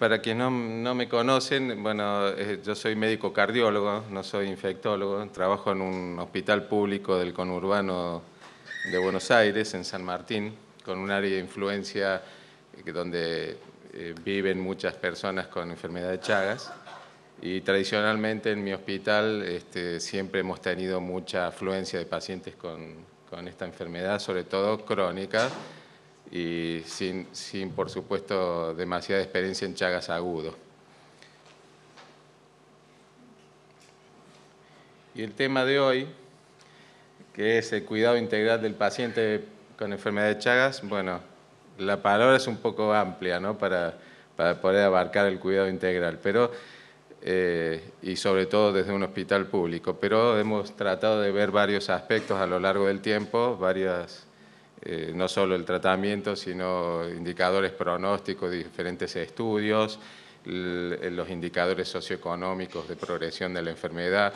para quienes no, me conocen, bueno, eh, yo soy médico cardiólogo, no soy infectólogo, trabajo en un hospital público del conurbano de Buenos Aires, en San Martín, con un área de influencia eh, donde eh, viven muchas personas con enfermedad de Chagas. Y tradicionalmente en mi hospital este, siempre hemos tenido mucha afluencia de pacientes con esta enfermedad, sobre todo crónica, y sin, sin, por supuesto, demasiada experiencia en Chagas agudo. Y el tema de hoy, que es el cuidado integral del paciente con enfermedad de Chagas, bueno, la palabra es un poco amplia ¿no? para, para poder abarcar el cuidado integral, pero, eh, y sobre todo desde un hospital público, pero hemos tratado de ver varios aspectos a lo largo del tiempo, varias eh, no solo el tratamiento, sino indicadores pronósticos de diferentes estudios, eh, los indicadores socioeconómicos de progresión de la enfermedad.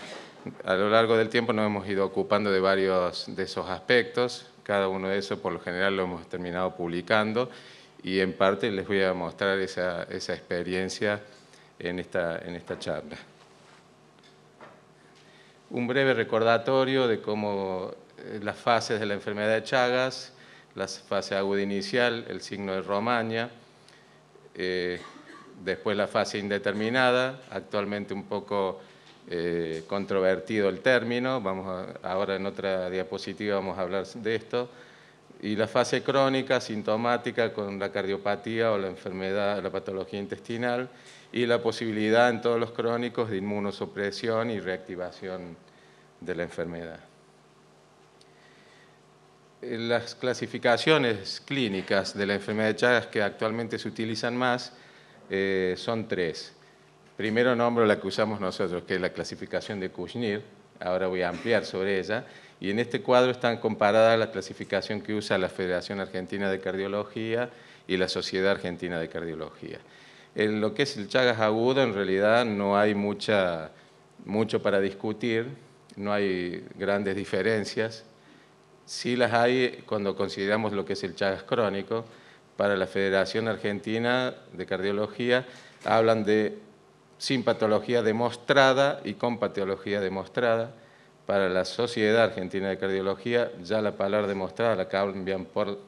A lo largo del tiempo nos hemos ido ocupando de varios de esos aspectos, cada uno de esos por lo general lo hemos terminado publicando y en parte les voy a mostrar esa, esa experiencia en esta, en esta charla. Un breve recordatorio de cómo eh, las fases de la enfermedad de Chagas, la fase aguda inicial, el signo de Romaña, eh, después la fase indeterminada, actualmente un poco eh, controvertido el término, vamos ahora en otra diapositiva vamos a hablar de esto, y la fase crónica, sintomática con la cardiopatía o la enfermedad, la patología intestinal, y la posibilidad en todos los crónicos de inmunosupresión y reactivación de la enfermedad las clasificaciones clínicas de la enfermedad de Chagas que actualmente se utilizan más eh, son tres. Primero nombro la que usamos nosotros, que es la clasificación de Kuznir, ahora voy a ampliar sobre ella, y en este cuadro están comparadas la clasificación que usa la Federación Argentina de Cardiología y la Sociedad Argentina de Cardiología. En lo que es el Chagas agudo, en realidad no hay mucho para discutir, no hay grandes diferencias sí las hay cuando consideramos lo que es el Chagas crónico. Para la Federación Argentina de Cardiología hablan de sin patología demostrada y con patología demostrada. Para la Sociedad Argentina de Cardiología ya la palabra demostrada la cambian por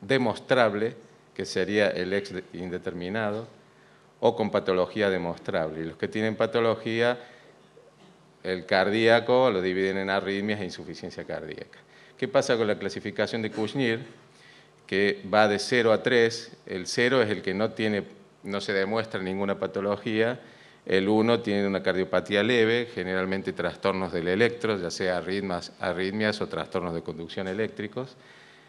demostrable, que sería el ex indeterminado, o con patología demostrable. Y los que tienen patología, el cardíaco lo dividen en arritmias e insuficiencia cardíaca. ¿Qué pasa con la clasificación de Kuznir? Que va de 0 a 3. El 0 es el que no, tiene, no se demuestra ninguna patología. El 1 tiene una cardiopatía leve, generalmente trastornos del electro, ya sea arritmias, arritmias o trastornos de conducción eléctricos.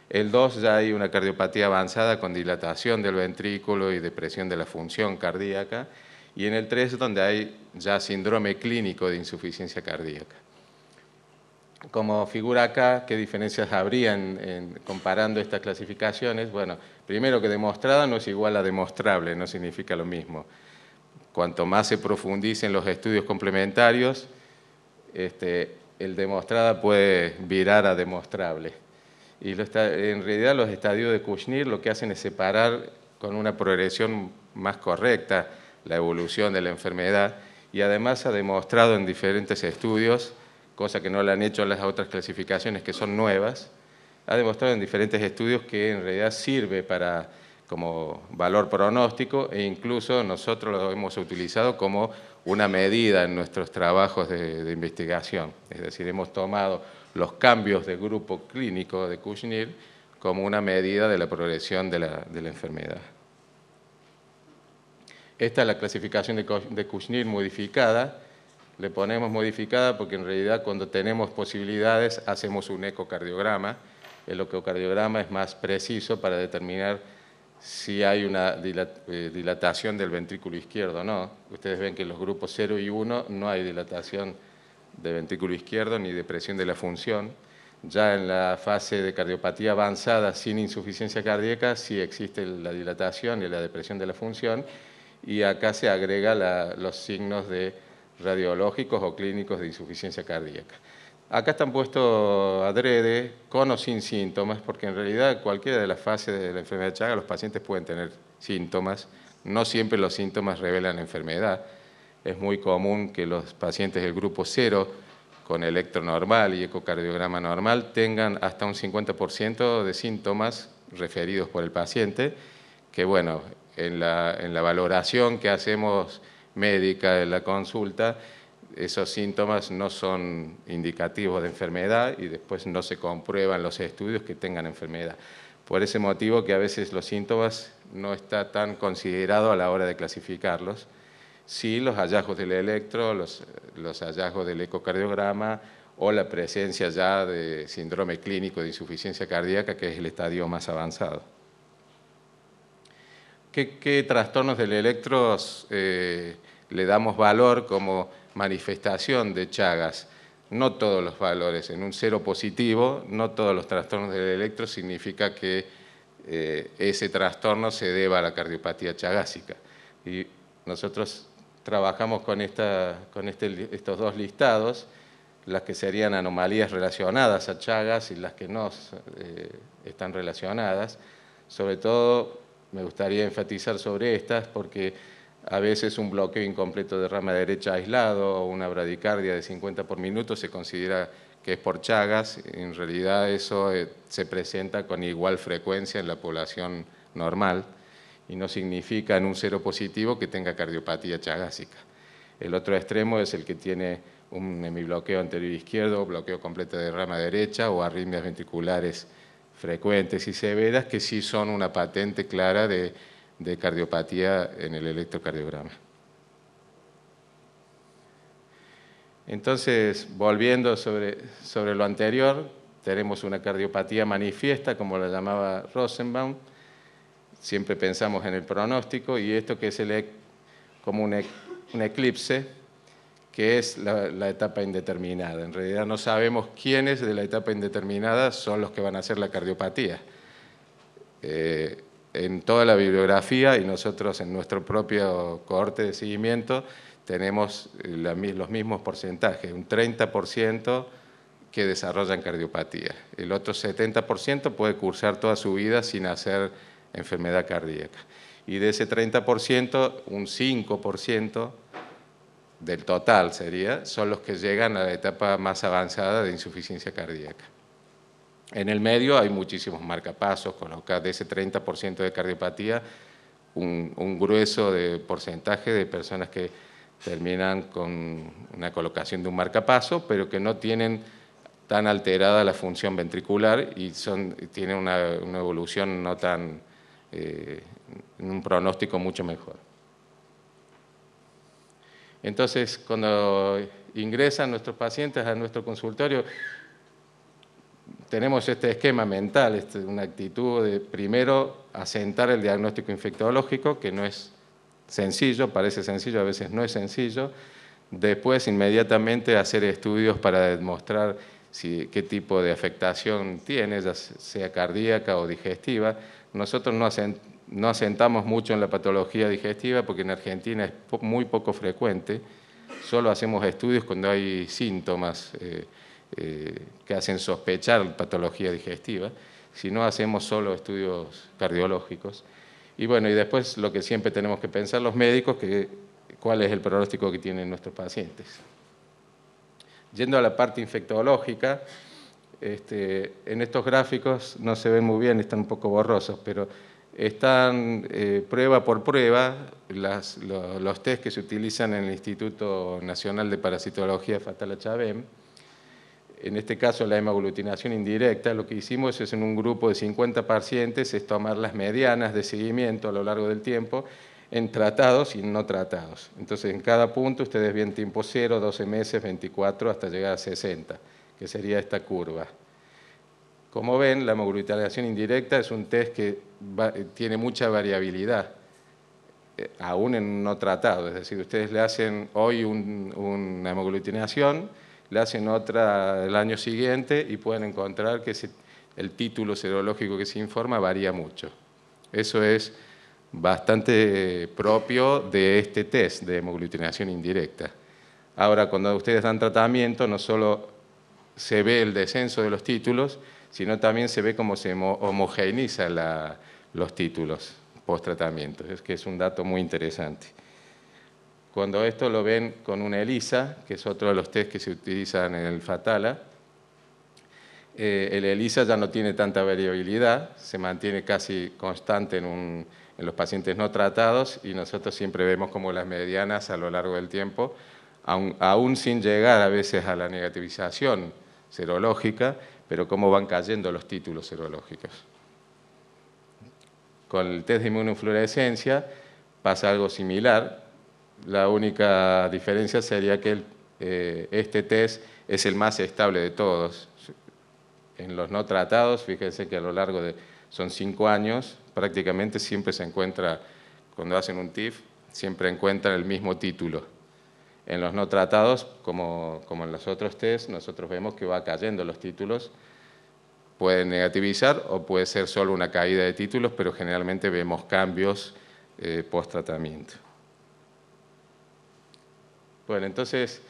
El 2 ya hay una cardiopatía avanzada con dilatación del ventrículo y depresión de la función cardíaca. Y en el 3 donde hay ya síndrome clínico de insuficiencia cardíaca como figura acá, ¿qué diferencias habría en, comparando estas clasificaciones? Bueno, primero que demostrada no es igual a demostrable, no significa lo mismo. Cuanto más se profundicen los estudios complementarios, este, el demostrada puede virar a demostrable. Y en realidad los estadios de Kuchnir lo que hacen es separar con una progresión más correcta la evolución de la enfermedad y además ha demostrado en diferentes estudios cosa que no la han hecho las otras clasificaciones que son nuevas, ha demostrado en diferentes estudios que en realidad sirve para como valor pronóstico e incluso nosotros lo hemos utilizado como una medida en nuestros trabajos de, investigación. Es decir, hemos tomado los cambios de grupo clínico de Kushnir como una medida de la progresión de la, enfermedad. Esta es la clasificación de Kushnir modificada, le ponemos modificada porque en realidad cuando tenemos posibilidades hacemos un ecocardiograma. El ecocardiograma es más preciso para determinar si hay una eh, dilatación del ventrículo izquierdo o no. Ustedes ven que en los grupos 0 y 1 no hay dilatación de ventrículo izquierdo ni depresión de la función. Ya en la fase de cardiopatía avanzada sin insuficiencia cardíaca sí existe la dilatación y la depresión de la función y acá se agrega los signos de radiológicos o clínicos de insuficiencia cardíaca. Acá están puestos adrede, con o sin síntomas, porque en realidad cualquiera de las fases de la enfermedad de Chaga, los pacientes pueden tener síntomas. No siempre los síntomas revelan enfermedad. Es muy común que los pacientes del grupo cero, con electro normal y ecocardiograma normal, tengan hasta un 50% de síntomas referidos por el paciente, que bueno, en la, en la valoración que hacemos médica, en la consulta, esos síntomas no son indicativos de enfermedad y después no se comprueban los estudios que tengan enfermedad. Por ese motivo que a veces los síntomas no está tan considerado a la hora de clasificarlos. Sí, los hallazgos del electro, los, hallazgos del ecocardiograma o la presencia ya de síndrome clínico de insuficiencia cardíaca, que es el estadio más avanzado. ¿Qué, trastornos del electro eh, le damos valor como manifestación de Chagas, no todos los valores. En un cero positivo, no todos los trastornos del electro significa que eh, ese trastorno se deba a la cardiopatía chagásica. Y nosotros trabajamos con, esta, con este estos dos listados, las que serían anomalías relacionadas a Chagas y las que no eh, están relacionadas. Sobre todo me gustaría enfatizar sobre estas porque a veces un bloqueo incompleto de rama derecha aislado o una bradicardia de 50 por minuto se considera que es por Chagas. En realidad eso eh, se presenta con igual frecuencia en la población normal y no significa en un cero positivo que tenga cardiopatía chagásica. El otro extremo es el que tiene un hemibloqueo anterior izquierdo, bloqueo completo de rama derecha o arritmias ventriculares frecuentes y severas que sí son una patente clara de de cardiopatía en el electrocardiograma. Entonces, volviendo sobre, sobre lo anterior, tenemos una cardiopatía manifiesta, como la llamaba Rosenbaum, siempre pensamos en el pronóstico, y esto que es el, como un, eclipse, que es la, etapa indeterminada. En realidad no sabemos quiénes de la etapa indeterminada son los que van a hacer la cardiopatía. Eh, en toda la bibliografía y nosotros en nuestro propio cohorte de seguimiento tenemos eh, los mismos porcentajes, un 30% que desarrollan cardiopatía. El otro 70% puede cursar toda su vida sin hacer enfermedad cardíaca. Y de ese 30%, un 5% del total sería, son los que llegan a la etapa más avanzada de insuficiencia cardíaca. En el medio hay muchísimos marcapasos, que de ese 30% de cardiopatía, un, grueso de porcentaje de personas que terminan con una colocación de un marcapaso, pero que no tienen tan alterada la función ventricular y son, tienen una, evolución no tan, eh, un pronóstico mucho mejor. Entonces, cuando ingresan nuestros pacientes a nuestro consultorio, tenemos este esquema mental, este, una actitud de primero asentar el diagnóstico infectológico, que no es sencillo, parece sencillo, a veces no es sencillo, después inmediatamente hacer estudios para demostrar qué tipo de afectación tiene, ya sea cardíaca o digestiva. Nosotros no, asentamos mucho en la patología digestiva porque en Argentina es muy poco frecuente, solo hacemos estudios cuando hay síntomas. Eh, eh, que hacen sospechar patología digestiva, si no hacemos solo estudios cardiológicos. Y bueno, y después lo que siempre tenemos que pensar los médicos, que, cuál es el pronóstico que tienen nuestros pacientes. Yendo a la parte infectológica, este, en estos gráficos no se ven muy bien, están un poco borrosos, pero están eh, prueba por prueba los, los test que se utilizan en el Instituto Nacional de Parasitología Fatal HBM, en este caso la hemagglutinación indirecta, lo que hicimos es en un grupo de 50 pacientes es tomar las medianas de seguimiento a lo largo del tiempo en tratados y no tratados. Entonces, en cada punto ustedes ven tiempo 0, 12 meses, 24, hasta llegar a 60, que sería esta curva. Como ven, la hemoglutinación indirecta es un test que tiene mucha variabilidad, eh, aún en no tratados, Es decir, ustedes le hacen hoy una hemoglutinación, le hacen otra el año siguiente y pueden encontrar que el título serológico que se informa varía mucho. Eso es bastante propio de este test de hemoglutinación indirecta. Ahora, cuando ustedes dan tratamiento, no solo se ve el descenso de los títulos, sino también se ve cómo se homogeneizan los títulos post-tratamiento, es que es un dato muy interesante. Cuando esto lo ven con una ELISA, que es otro de los test que se utilizan en el Fatala, eh, el ELISA ya no tiene tanta variabilidad, se mantiene casi constante en, los pacientes no tratados y nosotros siempre vemos como las medianas a lo largo del tiempo, aún sin llegar a veces a la negativización serológica, pero cómo van cayendo los títulos serológicos. Con el test de inmunofluorescencia pasa algo similar, la única diferencia sería que eh, este test es el más estable de todos. En los no tratados, fíjense que a lo largo de, son cinco años, prácticamente siempre se encuentra, cuando hacen un TIF, siempre encuentran el mismo título. En los no tratados, como, en los otros test, nosotros vemos que va cayendo los títulos, pueden negativizar o puede ser solo una caída de títulos, pero generalmente vemos cambios eh, post-tratamiento. Bueno, entonces,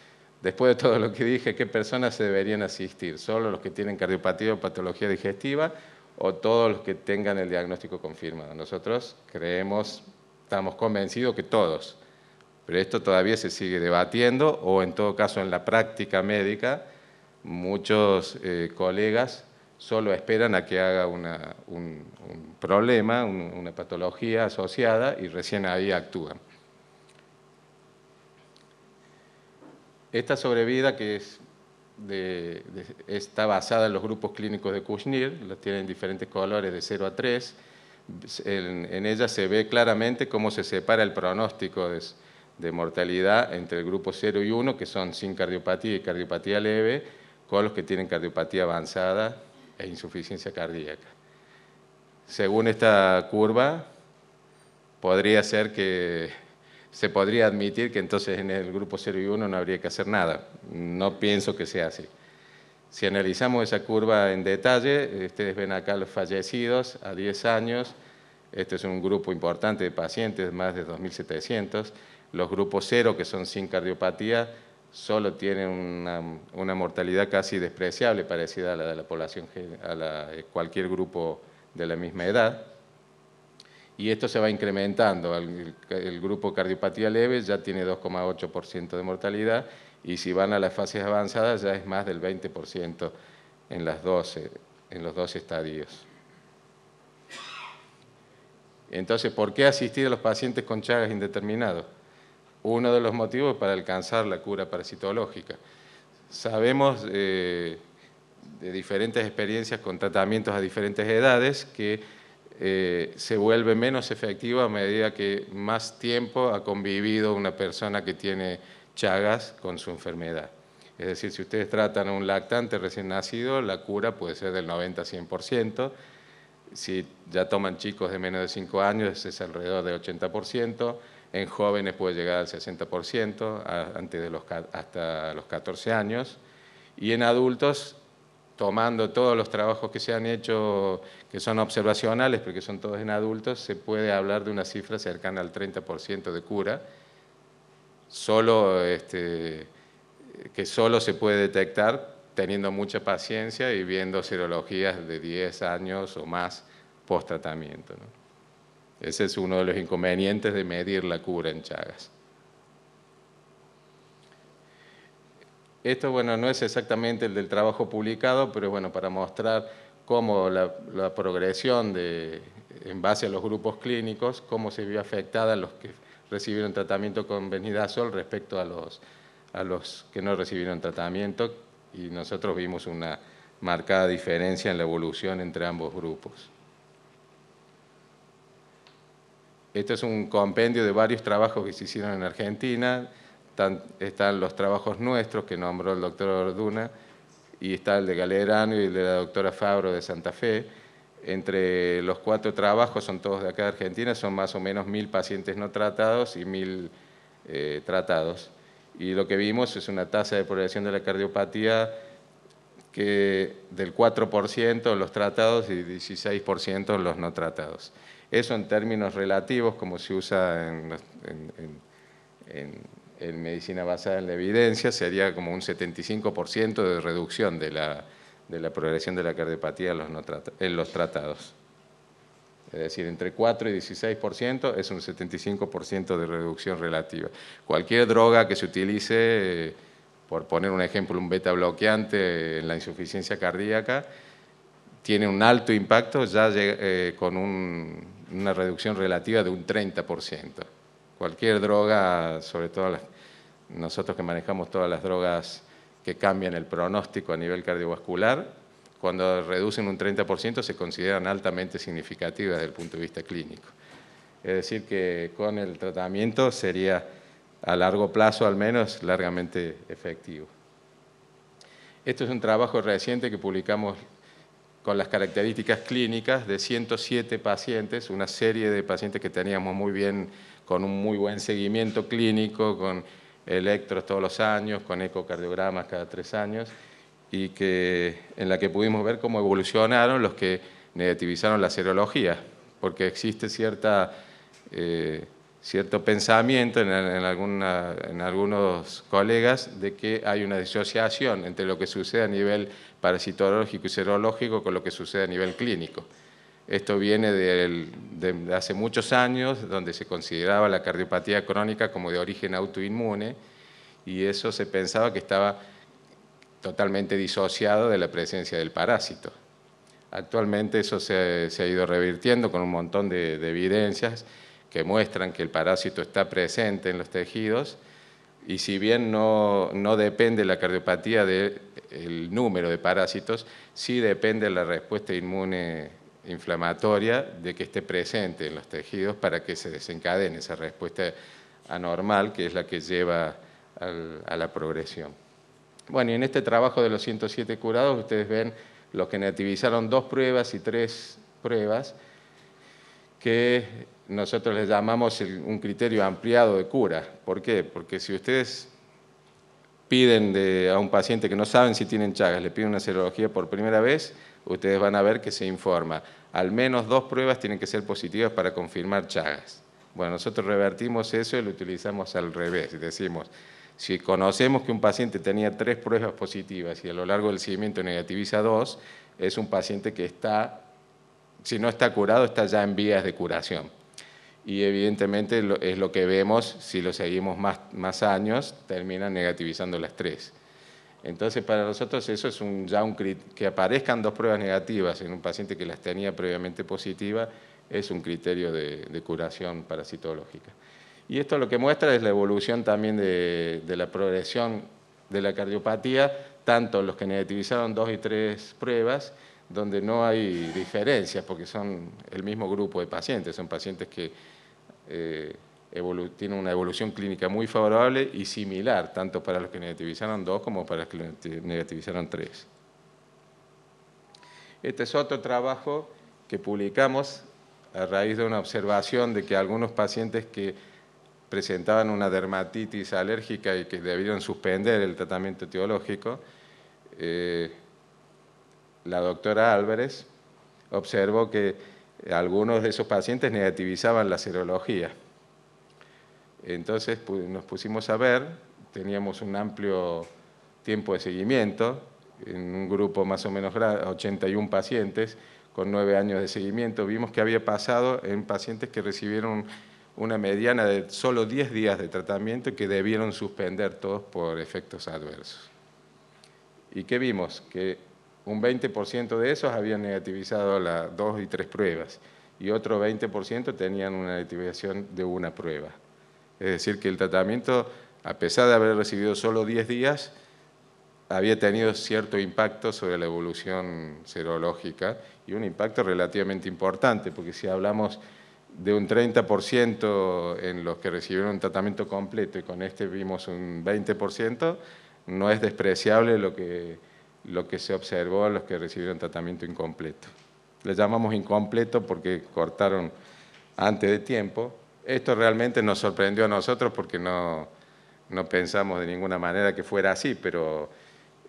después de todo lo que dije, ¿qué personas se deberían asistir? ¿Solo los que tienen cardiopatía o patología digestiva o todos los que tengan el diagnóstico confirmado? Nosotros creemos, estamos convencidos que todos, pero esto todavía se sigue debatiendo o en todo caso en la práctica médica, muchos eh, colegas solo esperan a que haga una, un, problema, una patología asociada y recién ahí actúan. Esta sobrevida que es está basada en los grupos clínicos de Kushnir, los tienen diferentes colores de 0 a 3. En, ella se ve claramente cómo se separa el pronóstico de, de mortalidad entre el grupo 0 y 1, que son sin cardiopatía y cardiopatía leve, con los que tienen cardiopatía avanzada e insuficiencia cardíaca. Según esta curva, podría ser que se podría admitir que entonces en el grupo 0 y 1 no habría que hacer nada. No pienso que sea así. Si analizamos esa curva en detalle, ustedes ven acá los fallecidos a 10 años, este es un grupo importante de pacientes, más de 2.700. Los grupos 0, que son sin cardiopatía, solo tienen una, mortalidad casi despreciable, parecida a la de la población, a cualquier grupo de la misma edad y esto se va incrementando. El, grupo cardiopatía leve ya tiene 2,8% de mortalidad y si van a las fases avanzadas ya es más del 20% en, los 12 estadios. Entonces, ¿por qué asistir a los pacientes con chagas indeterminados? Uno de los motivos para alcanzar la cura parasitológica. Sabemos eh, de diferentes experiencias con tratamientos a diferentes edades que eh, se vuelve menos efectiva a medida que más tiempo ha convivido una persona que tiene chagas con su enfermedad. Es decir, si ustedes tratan a un lactante recién nacido, la cura puede ser del 90 a 100%. Si ya toman chicos de menos de 5 años, es alrededor del 80%. En jóvenes puede llegar al 60% antes de hasta los 14 años. Y en adultos tomando todos los trabajos que se han hecho, que son observacionales, porque son todos en adultos, se puede hablar de una cifra cercana al 30% de cura, este, que solo se puede detectar teniendo mucha paciencia y viendo serologías de 10 años o más post-tratamiento. Ese es uno de los inconvenientes de medir la cura en Chagas. Esto, bueno, no es exactamente el del trabajo publicado, pero bueno, para mostrar cómo la, progresión en base a los grupos clínicos, cómo se vio afectada a los que recibieron tratamiento con venidazol respecto a los, a los que no recibieron tratamiento y nosotros vimos una marcada diferencia en la evolución entre ambos grupos. Este es un compendio de varios trabajos que se hicieron en Argentina, están, los trabajos nuestros que nombró el doctor Orduna y está el de Galerano y el de la doctora Fabro de Santa Fe. Entre los cuatro trabajos, son todos de acá de Argentina, son más o menos mil pacientes no tratados y mil eh, tratados. Y lo que vimos es una tasa de progresión de la cardiopatía que del 4% los tratados y 16% los no tratados. Eso en términos relativos, como se usa en en medicina basada en la evidencia, sería como un 75% de reducción de la, progresión de la cardiopatía en los, tratados. Es decir, entre 4 y 16% es un 75% de reducción relativa. Cualquier droga que se utilice, por poner un ejemplo, un beta bloqueante en la insuficiencia cardíaca, tiene un alto impacto ya eh, con una reducción relativa de un 30% cualquier droga, sobre todo nosotros que manejamos todas las drogas que cambian el pronóstico a nivel cardiovascular, cuando reducen un 30% se consideran altamente significativas desde el punto de vista clínico. Es decir, que con el tratamiento sería a largo plazo al menos largamente efectivo. Esto es un trabajo reciente que publicamos con las características clínicas de 107 pacientes, una serie de pacientes que teníamos muy bien con un muy buen seguimiento clínico, con electros todos los años, con ecocardiogramas cada tres años, y en la que pudimos ver cómo evolucionaron los que negativizaron la serología, porque existe eh, cierto pensamiento en algunos colegas de que hay una disociación entre lo que sucede a nivel parasitológico y serológico con lo que sucede a nivel clínico. Esto viene de hace muchos años, donde se consideraba la cardiopatía crónica como de origen autoinmune, y eso se pensaba que estaba totalmente disociado de la presencia del parásito. Actualmente eso se, ha ido revirtiendo con un montón de, evidencias que muestran que el parásito está presente en los tejidos, y si bien no, depende la cardiopatía del número de parásitos, sí depende la respuesta inmune inflamatoria de que esté presente en los tejidos para que se desencadene esa respuesta anormal que es la que lleva a la progresión. Bueno, y en este trabajo de los 107 curados ustedes ven los que nativizaron dos pruebas y tres pruebas que nosotros les llamamos un criterio ampliado de cura. ¿Por qué? Porque si ustedes piden a un paciente que no saben si tienen Chagas, le piden una serología por primera vez, ustedes van a ver que se informa. Al menos dos pruebas tienen que ser positivas para confirmar Chagas. Bueno, nosotros revertimos eso y lo utilizamos al revés. Decimos, si conocemos que un paciente tenía tres pruebas positivas y a lo largo del seguimiento negativiza dos, es un paciente que está, si no está curado, está ya en vías de curación y evidentemente es lo que vemos si lo seguimos más, años, terminan negativizando las tres. Entonces, para nosotros eso es un, ya un que aparezcan dos pruebas negativas en un paciente que las tenía previamente positiva, es un criterio de, curación parasitológica. Y esto lo que muestra es la evolución también de la progresión de la cardiopatía, tanto los que negativizaron dos y tres pruebas, donde no hay diferencias, porque son el mismo grupo de pacientes, son pacientes que eh, tiene una evolución clínica muy favorable y similar tanto para los que negativizaron 2 como para los que negativizaron 3. Este es otro trabajo que publicamos a raíz de una observación de que algunos pacientes que presentaban una dermatitis alérgica y que debieron suspender el tratamiento etiológico, eh, la doctora Álvarez observó que algunos de esos pacientes negativizaban la serología. Entonces nos pusimos a ver, teníamos un amplio tiempo de seguimiento, en un grupo más o menos 81 pacientes, con nueve años de seguimiento, vimos que había pasado en pacientes que recibieron una mediana de solo 10 días de tratamiento y que debieron suspender todos por efectos adversos. ¿Y qué vimos? Que un 20% de esos habían negativizado las dos y tres pruebas y otro 20% tenían una negativización de una prueba. Es decir, que el tratamiento, a pesar de haber recibido solo 10 días, había tenido cierto impacto sobre la evolución serológica y un impacto relativamente importante, porque si hablamos de un 30% en los que recibieron un tratamiento completo y con este vimos un 20%, no es despreciable lo que lo que se observó a los que recibieron tratamiento incompleto. Le llamamos incompleto porque cortaron antes de tiempo. Esto realmente nos sorprendió a nosotros porque no, pensamos de ninguna manera que fuera así, pero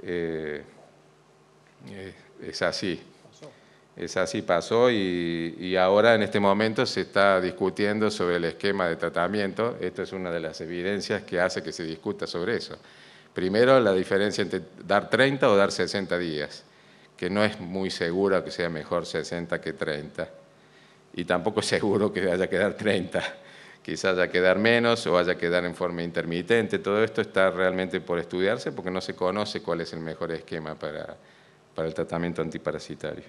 eh, eh, es así. Es así pasó y, y, ahora en este momento se está discutiendo sobre el esquema de tratamiento. Esto es una de las evidencias que hace que se discuta sobre eso. Primero, la diferencia entre dar 30 o dar 60 días, que no es muy seguro que sea mejor 60 que 30. Y tampoco es seguro que haya que dar 30. Quizás haya que dar menos o haya que dar en forma intermitente. Todo esto está realmente por estudiarse porque no se conoce cuál es el mejor esquema para, el tratamiento antiparasitario.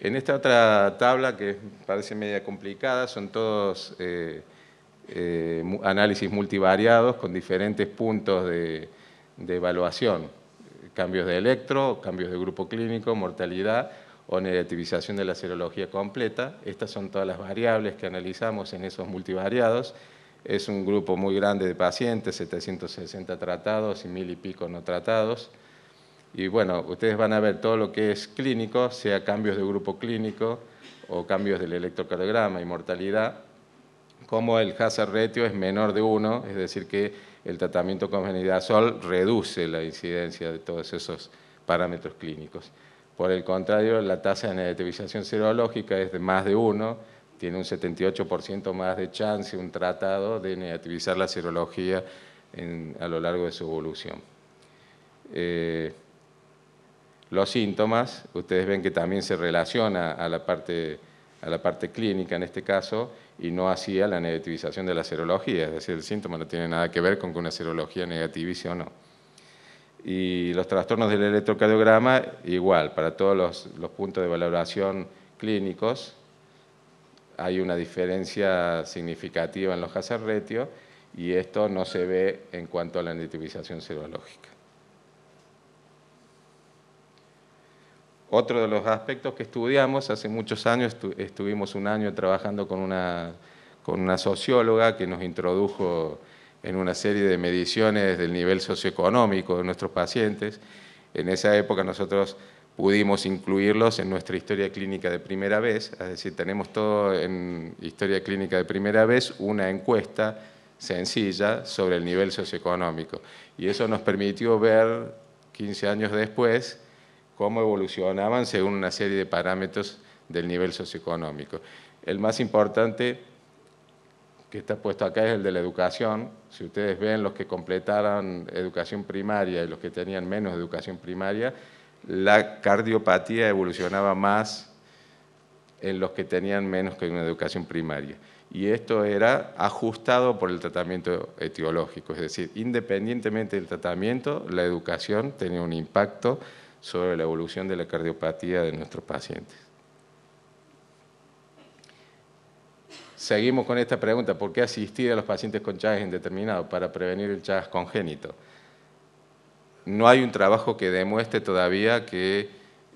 En esta otra tabla, que parece media complicada, son todos... Eh, eh, análisis multivariados con diferentes puntos de, de evaluación, cambios de electro, cambios de grupo clínico, mortalidad o negativización de la serología completa. Estas son todas las variables que analizamos en esos multivariados. Es un grupo muy grande de pacientes, 760 tratados y mil y pico no tratados. Y bueno, ustedes van a ver todo lo que es clínico, sea cambios de grupo clínico o cambios del electrocardiograma y mortalidad, como el hazard ratio es menor de 1, es decir que el tratamiento con venidazol reduce la incidencia de todos esos parámetros clínicos. Por el contrario, la tasa de negativización serológica es de más de 1, tiene un 78% más de chance un tratado de negativizar la serología a lo largo de su evolución. Eh, los síntomas, ustedes ven que también se relaciona a la parte a la parte clínica en este caso y no hacía la negativización de la serología, es decir, el síntoma no tiene nada que ver con que una serología negativice o no. Y los trastornos del electrocardiograma, igual, para todos los, puntos de valoración clínicos hay una diferencia significativa en los hazard y esto no se ve en cuanto a la negativización serológica. Otro de los aspectos que estudiamos, hace muchos años estuvimos un año trabajando con una socióloga que nos introdujo en una serie de mediciones del nivel socioeconómico de nuestros pacientes. En esa época nosotros pudimos incluirlos en nuestra historia clínica de primera vez, es decir, tenemos todo en historia clínica de primera vez una encuesta sencilla sobre el nivel socioeconómico. Y eso nos permitió ver 15 años después cómo evolucionaban según una serie de parámetros del nivel socioeconómico. El más importante que está puesto acá es el de la educación. Si ustedes ven los que completaron educación primaria y los que tenían menos educación primaria, la cardiopatía evolucionaba más en los que tenían menos que una educación primaria. Y esto era ajustado por el tratamiento etiológico, es decir, independientemente del tratamiento, la educación tenía un impacto sobre la evolución de la cardiopatía de nuestros pacientes. Seguimos con esta pregunta, ¿por qué asistir a los pacientes con Chagas indeterminado para prevenir el Chagas congénito? No hay un trabajo que demuestre todavía que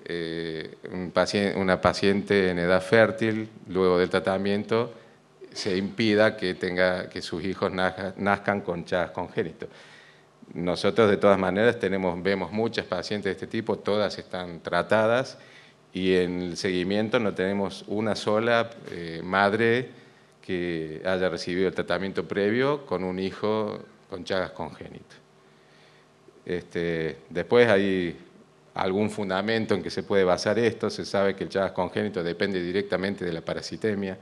eh, una paciente en edad fértil, luego del tratamiento, se impida que, que sus hijos nazcan con Chagas congénito. Nosotros de todas maneras vemos muchas pacientes de este tipo, todas están tratadas y en el seguimiento no tenemos una sola eh, madre que haya recibido el tratamiento previo con un hijo con chagas congénito. Este, después hay algún fundamento en que se puede basar esto, se sabe que el chagas congénito depende directamente de la parasitemia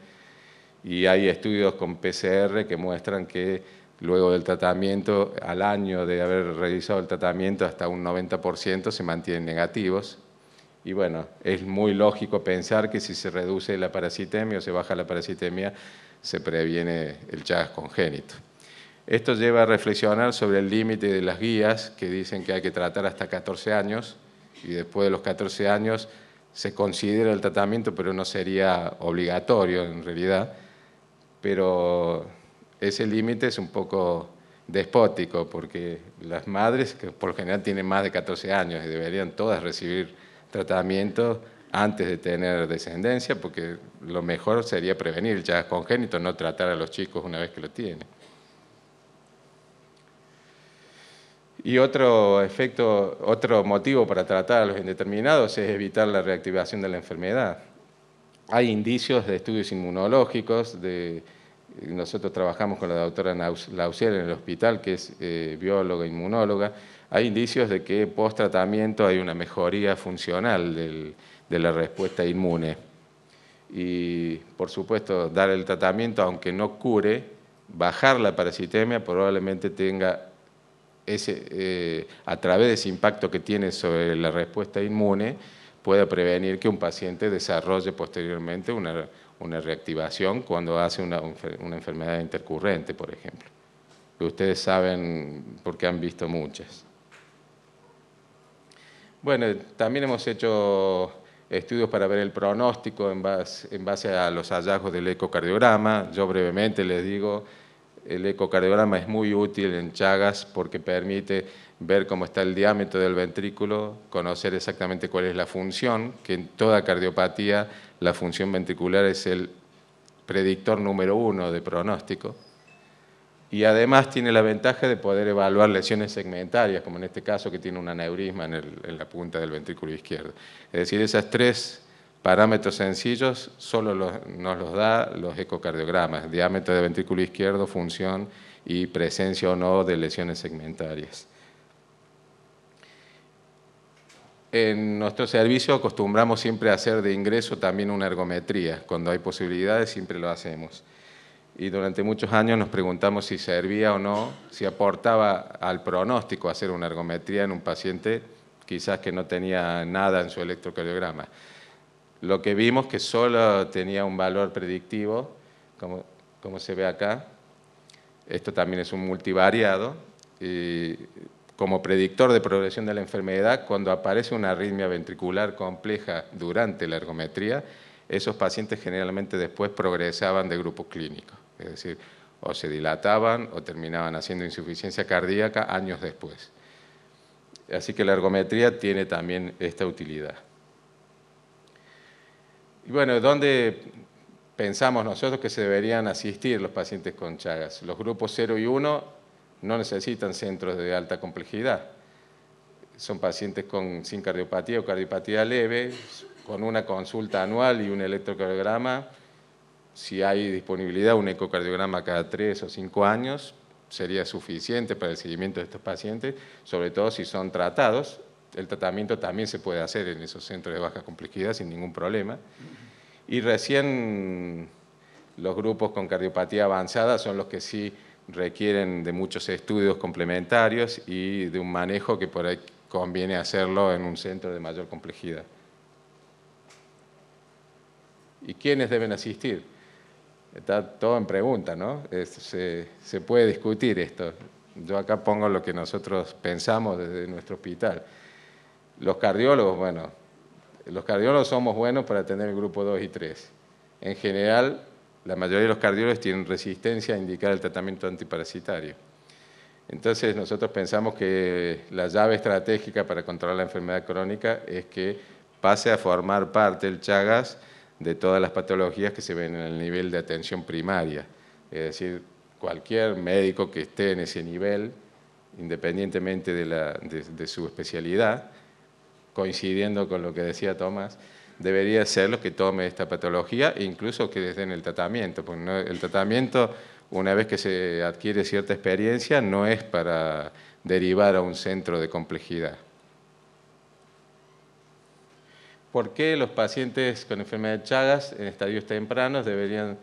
y hay estudios con PCR que muestran que luego del tratamiento, al año de haber realizado el tratamiento, hasta un 90% se mantienen negativos. Y bueno, es muy lógico pensar que si se reduce la parasitemia o se baja la parasitemia, se previene el Chagas congénito. Esto lleva a reflexionar sobre el límite de las guías que dicen que hay que tratar hasta 14 años y después de los 14 años se considera el tratamiento, pero no sería obligatorio en realidad. Pero ese límite es un poco despótico, porque las madres, que por lo general tienen más de 14 años y deberían todas recibir tratamiento antes de tener descendencia, porque lo mejor sería prevenir el es congénito, no tratar a los chicos una vez que lo tienen. Y otro efecto, otro motivo para tratar a los indeterminados es evitar la reactivación de la enfermedad. Hay indicios de estudios inmunológicos, de eh, nosotros trabajamos con la doctora Lausier en el hospital, que es bióloga eh, bióloga, inmunóloga, hay indicios de que post tratamiento hay una mejoría funcional de la respuesta inmune. Y por supuesto, dar el tratamiento, aunque no cure, bajar la parasitemia probablemente tenga ese, eh, a través de ese impacto que tiene sobre la respuesta inmune, pueda prevenir que un paciente desarrolle posteriormente una, una reactivación cuando hace una, enfermedad intercurrente, por ejemplo. ustedes saben porque han visto muchas. Bueno, también hemos hecho estudios para ver el pronóstico en base, en base, a los hallazgos del ecocardiograma. Yo brevemente les digo, el ecocardiograma es muy útil en Chagas porque permite ver cómo está el diámetro del ventrículo, conocer exactamente cuál es la función, que en toda cardiopatía la función ventricular es el predictor número uno de pronóstico. Y además tiene la ventaja de poder evaluar lesiones segmentarias, como en este caso que tiene un aneurisma en, la punta del ventrículo izquierdo. Es decir, esos tres parámetros sencillos solo nos los da los ecocardiogramas, diámetro de ventrículo izquierdo, función y presencia o no de lesiones segmentarias. En nuestro servicio acostumbramos siempre a hacer de ingreso también una ergometría. Cuando hay posibilidades siempre lo hacemos. Y durante muchos años nos preguntamos si servía o no, si aportaba al pronóstico hacer una ergometría en un paciente quizás que no tenía nada en su electrocardiograma. Lo que vimos que solo tenía un valor predictivo, como, como se ve acá. Esto también es un multivariado. Y como predictor de progresión de la enfermedad, cuando aparece una arritmia ventricular compleja durante la ergometría, esos pacientes generalmente después progresaban de grupo clínico, es decir, o se dilataban o terminaban haciendo insuficiencia cardíaca años después. Así que la ergometría tiene también esta utilidad. Y bueno, ¿dónde pensamos nosotros que se deberían asistir los pacientes con Chagas? Los grupos 0 y 1 no necesitan centros de alta complejidad. Son pacientes sin cardiopatía o cardiopatía leve, con una consulta anual y un electrocardiograma. Si hay disponibilidad, un ecocardiograma cada tres o cinco años sería suficiente para el seguimiento de estos pacientes, sobre todo si son tratados. El tratamiento también se puede hacer en esos centros de baja complejidad sin ningún problema. Y recién los grupos con cardiopatía avanzada son los que sí requieren de muchos estudios complementarios y de un manejo que por ahí conviene hacerlo en un centro de mayor complejidad. ¿Y quiénes deben asistir? Está todo en pregunta, ¿no? se, se, puede discutir esto. Yo acá pongo lo que nosotros pensamos desde nuestro hospital. Los cardiólogos, bueno, los cardiólogos somos buenos para atender el grupo 2 y 3. En general, la mayoría de los cardiólogos tienen resistencia a indicar el tratamiento antiparasitario. Entonces nosotros pensamos que la llave estratégica para controlar la enfermedad crónica es que pase a formar parte el Chagas de todas las patologías que se ven en el nivel de atención primaria. Es decir, cualquier médico que esté en ese nivel, independientemente de, de su especialidad, coincidiendo con lo que decía Tomás, debería ser lo que tome esta patología incluso que les den el tratamiento, porque el tratamiento, una vez que se adquiere cierta experiencia, no es para derivar a un centro de complejidad. ¿Por qué los pacientes con enfermedad de Chagas en estadios tempranos deberían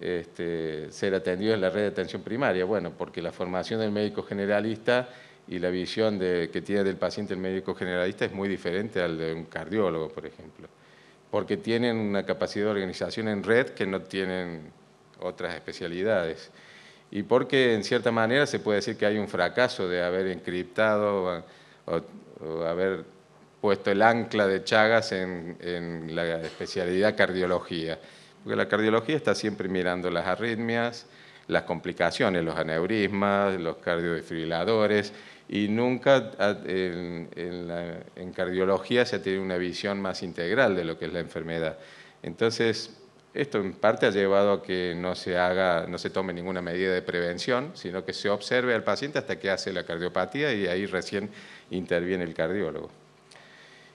este, ser atendidos en la red de atención primaria? Bueno, porque la formación del médico generalista y la visión que tiene del paciente el médico generalista es muy diferente al de un cardiólogo, por ejemplo porque tienen una capacidad de organización en red que no tienen otras especialidades. Y porque en cierta manera se puede decir que hay un fracaso de haber encriptado o, haber puesto el ancla de Chagas en, en la especialidad cardiología. Porque la cardiología está siempre mirando las arritmias, las complicaciones, los aneurismas, los cardiodefibriladores, y nunca ah, en, cardiología se tiene una visión más integral de lo que es la enfermedad. Entonces, esto en parte ha llevado a que no se haga, no se tome ninguna medida de prevención, sino que se observe al paciente hasta que hace la cardiopatía y ahí recién interviene el cardiólogo.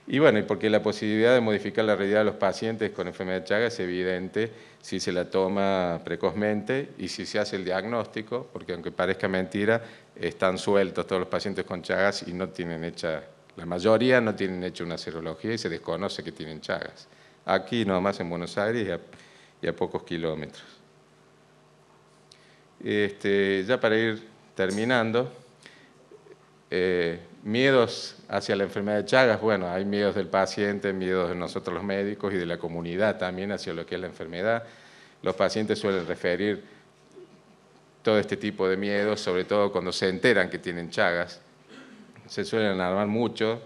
Y bueno, porque la posibilidad de modificar la realidad de los pacientes con enfermedad de Chagas es evidente si se la toma precozmente y si se hace el diagnóstico, porque aunque parezca mentira, están sueltos todos los pacientes con Chagas y no tienen hecha, la mayoría no tienen hecha una serología y se desconoce que tienen Chagas. Aquí nomás en Buenos Aires y a, pocos kilómetros. Este, ya para ir terminando, eh, Miedos hacia la enfermedad de Chagas, bueno, hay miedos del paciente, miedos de nosotros los médicos y de la comunidad también hacia lo que es la enfermedad. Los pacientes suelen referir todo este tipo de miedos, sobre todo cuando se enteran que tienen Chagas. Se suelen alarmar mucho,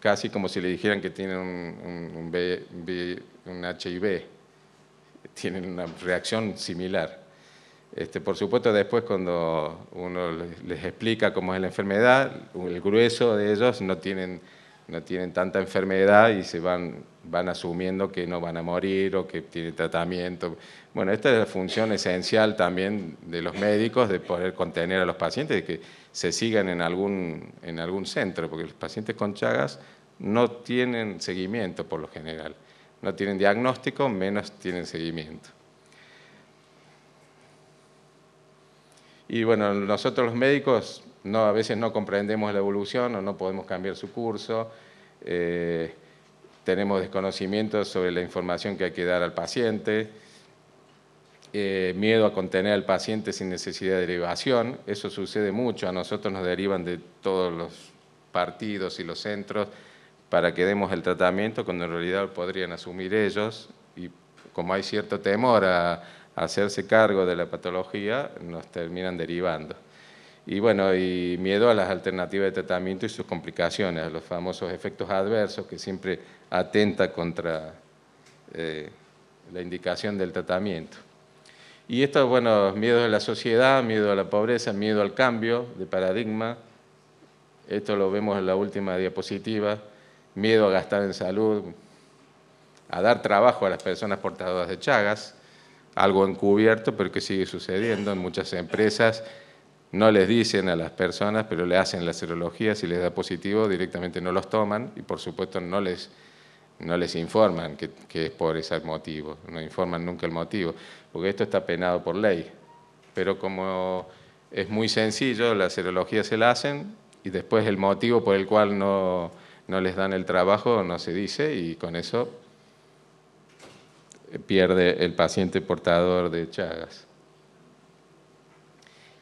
casi como si le dijeran que tienen un, un HIV. Tienen una reacción similar. Este, por supuesto, después cuando uno les explica cómo es la enfermedad, el grueso de ellos no tienen, tanta enfermedad y se van, asumiendo que no van a morir o que tienen tratamiento. Bueno, esta es la función esencial también de los médicos, de poder contener a los pacientes, de que se sigan en en algún centro, porque los pacientes con Chagas no tienen seguimiento por lo general. No tienen diagnóstico, menos tienen seguimiento. Y bueno, nosotros los médicos no, a veces no comprendemos la evolución o no podemos cambiar su curso, eh, tenemos desconocimiento sobre la información que hay que dar al paciente, eh, miedo a contener al paciente sin necesidad de derivación, eso sucede mucho, a nosotros nos derivan de todos los partidos y los centros para que demos el tratamiento cuando en realidad podrían asumir ellos y como hay cierto temor a, hacerse cargo de la patología nos terminan derivando. Y bueno, y miedo a las alternativas de tratamiento y sus complicaciones, a los famosos efectos adversos que siempre atenta contra eh, la indicación del tratamiento. Y estos, bueno, miedo a la sociedad, miedo a la pobreza, miedo al cambio de paradigma, esto lo vemos en la última diapositiva, miedo a gastar en salud, a dar trabajo a las personas portadoras de Chagas, algo encubierto, pero que sigue sucediendo en muchas empresas. No les dicen a las personas, pero le hacen la serología, si les da positivo directamente no los toman y por supuesto no les, no les informan que, es por ese motivo, no informan nunca el motivo, porque esto está penado por ley. Pero como es muy sencillo, la serología se la hacen y después el motivo por el cual no les dan el trabajo no se dice y con eso pierde el paciente portador de Chagas.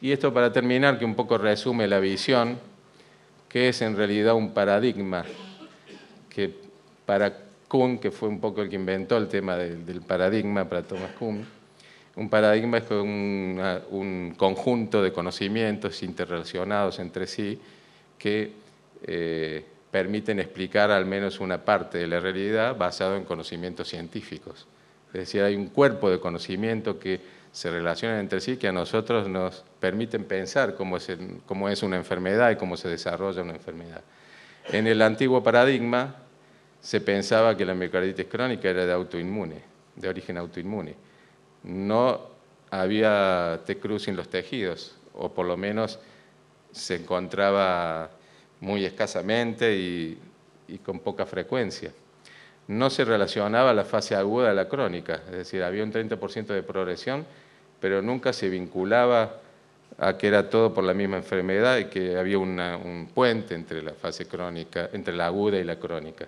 Y esto para terminar, que un poco resume la visión, que es en realidad un paradigma, que para Kuhn, que fue un poco el que inventó el tema del, paradigma para Thomas Kuhn, un paradigma es un, conjunto de conocimientos interrelacionados entre sí que eh, permiten explicar al menos una parte de la realidad basado en conocimientos científicos. Es decir, hay un cuerpo de conocimiento que se relaciona entre sí, que a nosotros nos permiten pensar cómo es, una enfermedad y cómo se desarrolla una enfermedad. En el antiguo paradigma se pensaba que la miocarditis crónica era de autoinmune, de origen autoinmune. No había T. cruz en los tejidos, o por lo menos se encontraba muy escasamente y con poca frecuencia no se relacionaba la fase aguda a la crónica, es decir, había un 30% de progresión, pero nunca se vinculaba a que era todo por la misma enfermedad y que había un puente entre la fase crónica, entre la aguda y la crónica.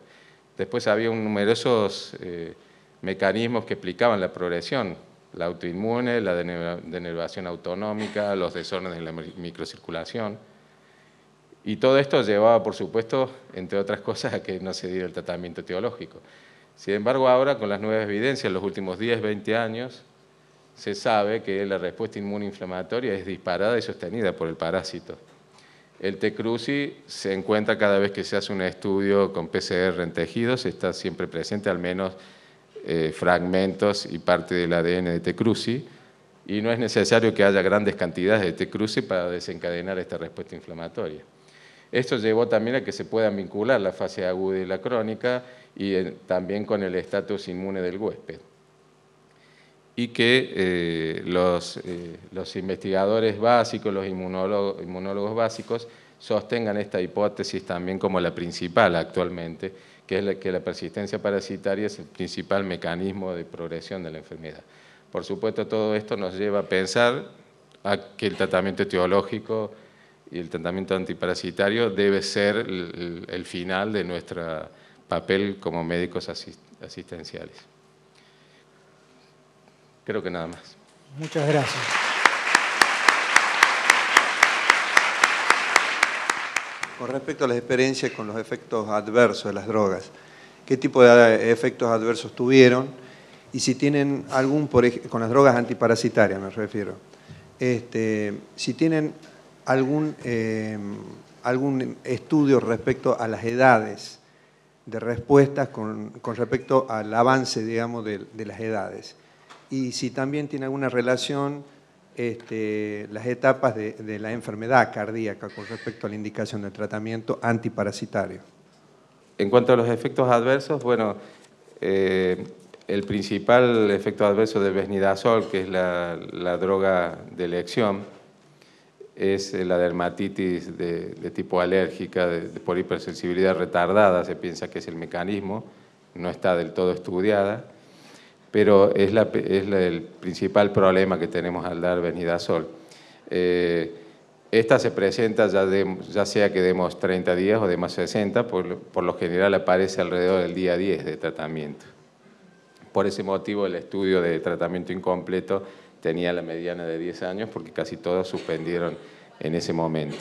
Después había numerosos eh, mecanismos que explicaban la progresión, la autoinmune, la denervación autonómica, los desórdenes de la microcirculación. Y todo esto llevaba, por supuesto, entre otras cosas, a que no se diera el tratamiento teológico. Sin embargo, ahora, con las nuevas evidencias, en los últimos 10, 20 años, se sabe que la respuesta inmunoinflamatoria es disparada y sostenida por el parásito. El T. cruzi se encuentra cada vez que se hace un estudio con PCR en tejidos, está siempre presente al menos eh, fragmentos y parte del ADN de T. cruzi, y no es necesario que haya grandes cantidades de T. cruzi para desencadenar esta respuesta inflamatoria. Esto llevó también a que se pueda vincular la fase aguda y la crónica y eh, también con el estatus inmune del huésped. Y que eh, eh, los, investigadores básicos, los inmunólogos, básicos, sostengan esta hipótesis también como la principal actualmente, que es la, que la persistencia parasitaria es el principal mecanismo de progresión de la enfermedad. Por supuesto, todo esto nos lleva a pensar a que el tratamiento etiológico y el tratamiento antiparasitario debe ser el, final de nuestro papel como médicos asistenciales. Creo que nada más. Muchas gracias. Con respecto a las experiencias con los efectos adversos de las drogas, ¿qué tipo de eh, efectos adversos tuvieron? Y si tienen algún, por con las drogas antiparasitarias me refiero, este, si tienen eh, algún, estudio respecto a las edades de respuestas con, respecto al avance, digamos, de, de, las edades. Y si también tiene alguna relación este, las etapas de, de la enfermedad cardíaca con respecto a la indicación del tratamiento antiparasitario. En cuanto a los efectos adversos, bueno, eh, el principal efecto adverso del besnidazol, que es la, la droga de elección, es eh, la dermatitis de, tipo alérgica de, por hipersensibilidad retardada, se piensa que es el mecanismo, no está del todo estudiada, pero es, el principal problema que tenemos al dar venida sol. Eh, esta se presenta ya, ya, sea que demos 30 días o demos 60, por, por lo general aparece alrededor del día 10 de tratamiento. Por ese motivo el estudio de tratamiento incompleto tenía la mediana de 10 años porque casi todos suspendieron en ese momento.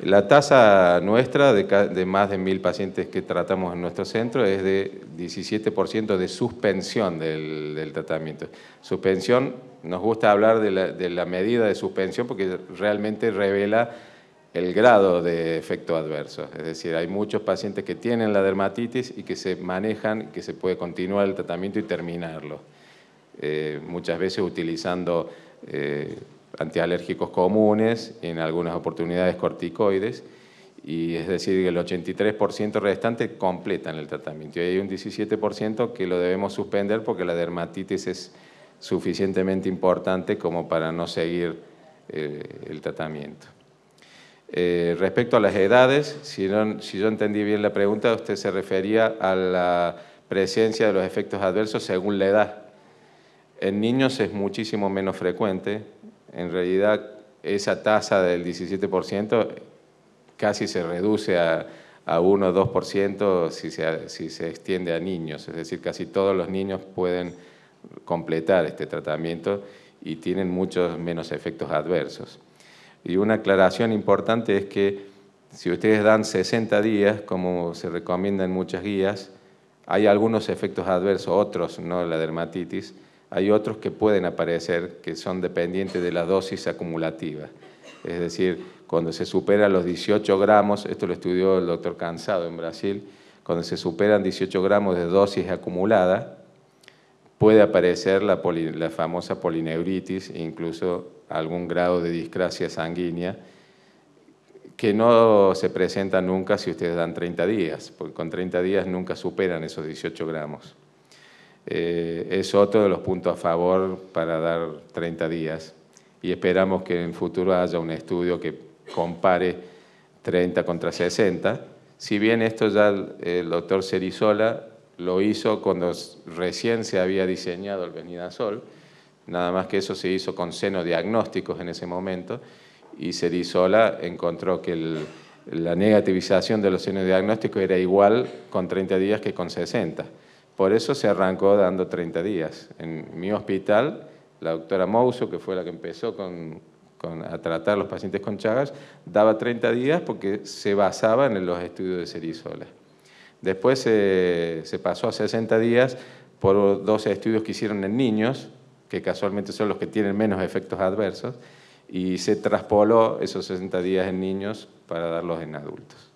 La tasa nuestra de, más de mil pacientes que tratamos en nuestro centro es de 17% de suspensión del, tratamiento. Suspensión, nos gusta hablar de la, de la medida de suspensión porque realmente revela el grado de efecto adverso. Es decir, hay muchos pacientes que tienen la dermatitis y que se manejan, que se puede continuar el tratamiento y terminarlo. Eh, muchas veces utilizando eh, antialérgicos comunes, en algunas oportunidades corticoides, y es decir, el 83% restante completan el tratamiento. Y hay un 17% que lo debemos suspender porque la dermatitis es suficientemente importante como para no seguir eh, el tratamiento. respecto a las edades, si, yo entendí bien la pregunta, usted se refería a la presencia de los efectos adversos según la edad. En niños es muchísimo menos frecuente. En realidad, esa tasa del 17% casi se reduce a, 1 o 2% si se, si se extiende a niños. Es decir, casi todos los niños pueden completar este tratamiento y tienen muchos menos efectos adversos. Y una aclaración importante es que si ustedes dan 60 días, como se recomienda en muchas guías, hay algunos efectos adversos, otros, no la dermatitis, hay otros que pueden aparecer que son dependientes de la dosis acumulativa. Es decir, cuando se supera los 18 gramos, esto lo estudió el doctor Cansado en Brasil, cuando se superan 18 gramos de dosis acumulada, puede aparecer la, la famosa polineuritis, incluso algún grado de discrasia sanguínea, que no se presenta nunca si ustedes dan 30 días, porque con 30 días nunca superan esos 18 gramos. Eh, es otro de los puntos a favor para dar 30 días y esperamos que en el futuro haya un estudio que compare 30 contra 60. Si bien esto ya el doctor Cerizola lo hizo cuando recién se había diseñado el Benidazol, nada más que eso se hizo con seno diagnósticos en ese momento y Cerizola encontró que la negativización de los senos diagnósticos era igual con 30 días que con 60. Por eso se arrancó dando 30 días. En mi hospital, la doctora Mouso, que fue la que empezó a tratar los pacientes con Chagas, daba 30 días porque se basaba en los estudios de Serizola. Después se pasó a 60 días por 12 estudios que hicieron en niños, que casualmente son los que tienen menos efectos adversos, y se traspoló esos 60 días en niños para darlos en adultos.